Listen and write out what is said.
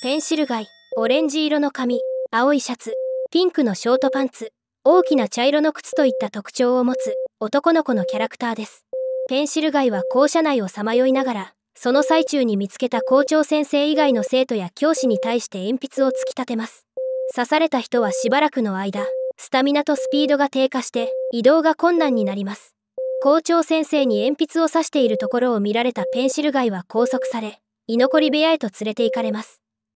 ペンシル貝オレンジ色の髪青いシャツピンクのショートパンツ大きな茶色の靴といった特徴を持つ男の子のキャラクターですペンシル貝は校舎内をさまよいながらその最中に見つけた校長先生以外の生徒や教師に対して鉛筆を突き立てます刺された人はしばらくの間スタミナとスピードが低下して移動が困難になります校長先生に鉛筆を刺しているところを見られたペンシル貝は拘束され居残り部屋へと連れて行かれます